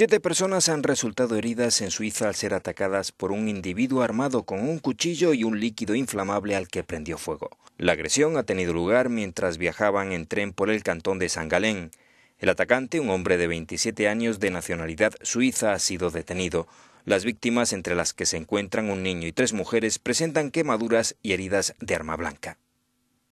Siete personas han resultado heridas en Suiza al ser atacadas por un individuo armado con un cuchillo y un líquido inflamable al que prendió fuego. La agresión ha tenido lugar mientras viajaban en tren por el cantón de San Galén. El atacante, un hombre de 27 años de nacionalidad suiza, ha sido detenido. Las víctimas, entre las que se encuentran un niño y tres mujeres, presentan quemaduras y heridas de arma blanca.